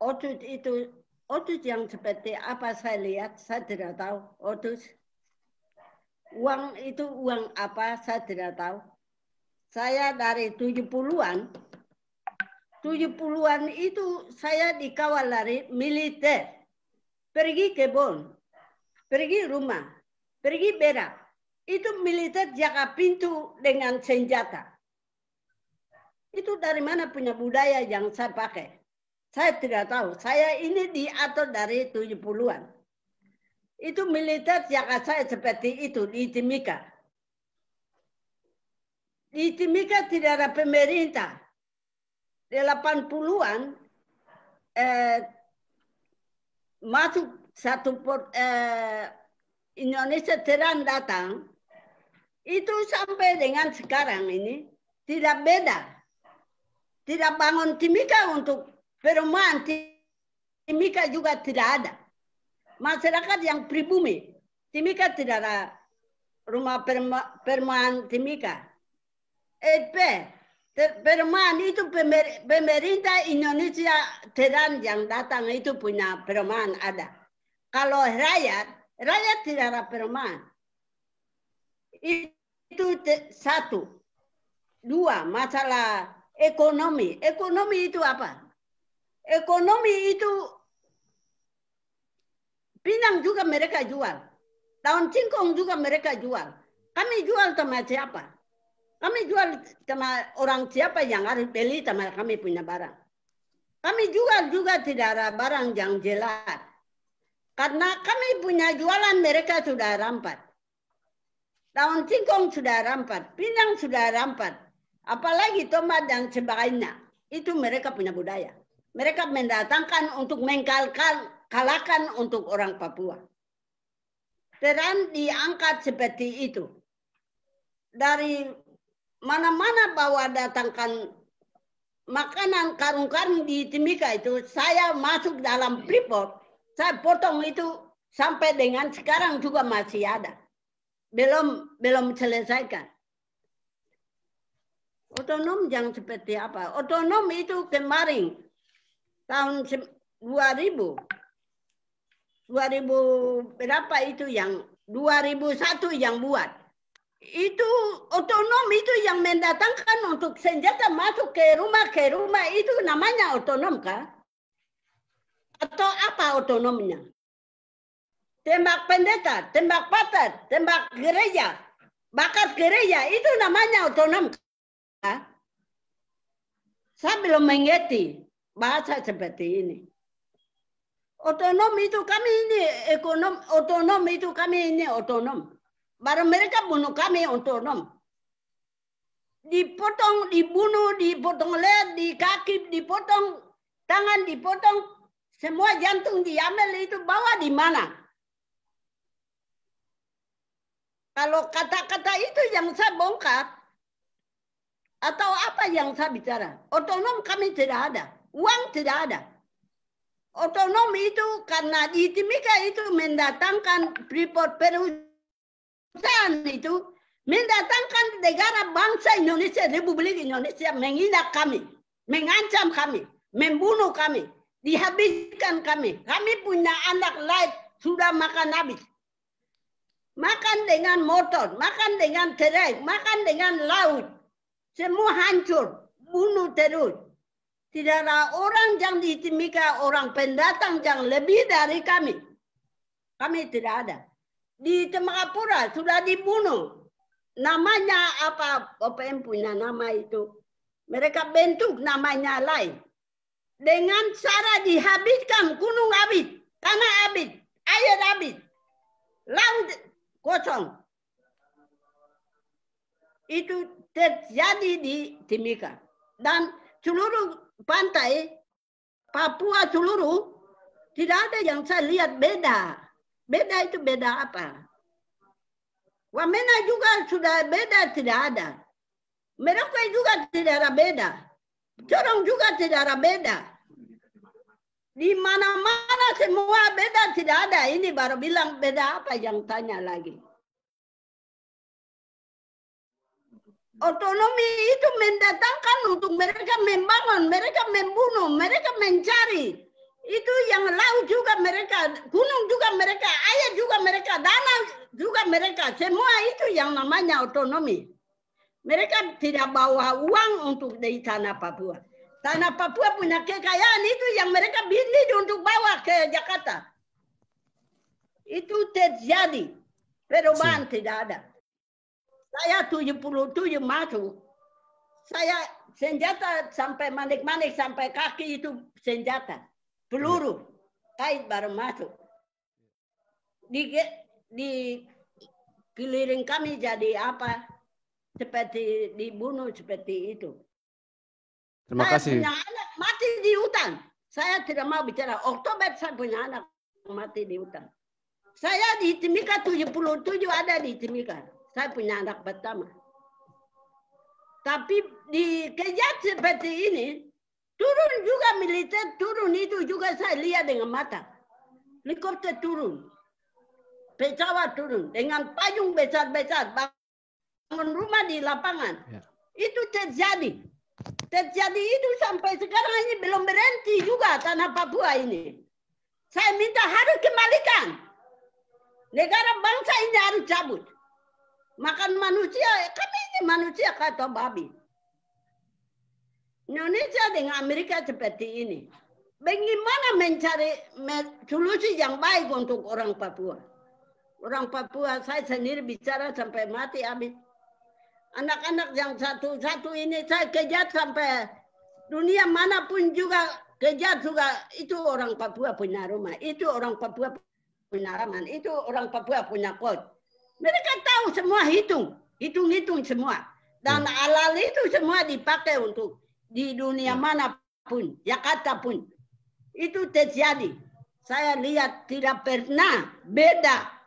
otot itu, otot yang seperti apa saya lihat, saya tidak tahu. otot uang itu uang apa, saya tidak tahu. Saya dari 70-an, 70-an itu saya dikawal dari militer. Pergi ke Bon, pergi rumah, pergi berak. Itu militer jaga pintu dengan senjata. Itu dari mana punya budaya yang saya pakai. Saya tidak tahu. Saya ini diatur dari 70-an. Itu militer jaga saya seperti itu di Timika. Di Timika tidak ada pemerintah. Di 80-an eh, masuk satu eh, Indonesia terang datang itu sampai dengan sekarang ini tidak beda. Tidak bangun timika untuk Pero manti timika juga tidak ada. Masyarakat yang pribumi, timika tidak ada rumah perumahan timika. EP, eh, perumahan itu pemer pemerintah Indonesia terang yang datang itu punya perumahan ada. Kalau rakyat, rakyat tidak ada perumahan. Itu satu. Dua, masalah ekonomi. Ekonomi itu apa? ekonomi itu pinang juga mereka jual. Daun singkong juga mereka jual. Kami jual sama siapa? Kami jual sama orang siapa yang harus beli sama kami punya barang. Kami jual juga tidak ada barang yang jelas. Karena kami punya jualan mereka sudah rampat. Daun singkong sudah rampat, pinang sudah rampat. Apalagi tomat dan sebagainya. Itu mereka punya budaya mereka mendatangkan untuk mengkalkan kalahkan untuk orang Papua. Peran diangkat seperti itu. Dari mana-mana bawa datangkan makanan karung-karung di Timika itu, saya masuk dalam Freeport, saya potong itu sampai dengan sekarang juga masih ada. Belum belum selesaikan. Otonom yang seperti apa? Otonom itu kemarin tahun 2000 2000 berapa itu yang 2001 yang buat itu otonom itu yang mendatangkan untuk senjata masuk ke rumah ke rumah itu namanya otonom kah atau apa otonomnya tembak pendeta tembak patah tembak gereja bakat gereja itu namanya otonom kah? saya belum mengerti bahasa seperti ini. Otonom itu kami ini ekonom, otonom itu kami ini otonom. Baru mereka bunuh kami otonom. Dipotong, dibunuh, dipotong leher, di kaki dipotong, tangan dipotong, semua jantung diambil itu bawa di mana? Kalau kata-kata itu yang saya bongkar, atau apa yang saya bicara, otonom kami tidak ada uang tidak ada. Otonomi itu karena di Timika itu mendatangkan Freeport perusahaan itu mendatangkan negara bangsa Indonesia, Republik Indonesia menghina kami, mengancam kami, membunuh kami, dihabiskan kami. Kami punya anak lain sudah makan habis. Makan dengan motor, makan dengan terai, makan dengan laut. Semua hancur, bunuh terus tidak ada orang yang ditimika orang pendatang yang lebih dari kami. Kami tidak ada. Di Tembagapura sudah dibunuh. Namanya apa? OPM punya nama itu. Mereka bentuk namanya lain. Dengan cara dihabiskan gunung habis, tanah habis, air habis, laut kosong. Itu terjadi di Timika. Dan seluruh pantai Papua seluruh tidak ada yang saya lihat beda. Beda itu beda apa? Wamena juga sudah beda tidak ada. Merauke juga tidak ada beda. Corong juga tidak ada beda. Di mana-mana semua beda tidak ada. Ini baru bilang beda apa yang tanya lagi. Otonomi itu mendatangkan untuk mereka membangun, mereka membunuh, mereka mencari. Itu yang laut juga mereka, gunung juga mereka, air juga mereka, danau juga mereka. Semua itu yang namanya otonomi. Mereka tidak bawa uang untuk di tanah Papua. Tanah Papua punya kekayaan itu yang mereka beli untuk bawa ke Jakarta. Itu terjadi. Perubahan si. tidak ada. Saya tujuh puluh tujuh masuk. Saya senjata sampai manik-manik sampai kaki itu senjata. Peluru kait baru masuk. Di di keliling kami jadi apa? Seperti dibunuh seperti itu. Terima saya kasih. Punya anak mati di hutan. Saya tidak mau bicara. Oktober saya punya anak mati di hutan. Saya di Timika 77 ada di Timika. Saya punya anak pertama. Tapi di kejat seperti ini, turun juga militer, turun itu juga saya lihat dengan mata. Helikopter turun, pesawat turun dengan payung besar-besar bangun rumah di lapangan. Yeah. Itu terjadi. Terjadi itu sampai sekarang ini belum berhenti juga tanah Papua ini. Saya minta harus kembalikan. Negara bangsa ini harus cabut makan manusia kan ini manusia kata babi Indonesia dengan Amerika seperti ini bagaimana mencari solusi yang baik untuk orang Papua orang Papua saya sendiri bicara sampai mati habis anak-anak yang satu-satu ini saya kejar sampai dunia manapun juga kejar juga itu orang Papua punya rumah itu orang Papua punya raman itu orang Papua punya kot mereka tahu semua hitung, hitung-hitung semua. Dan ya. hmm. alat itu semua dipakai untuk di dunia hmm. manapun, Jakarta ya pun. Itu terjadi. Saya lihat tidak pernah beda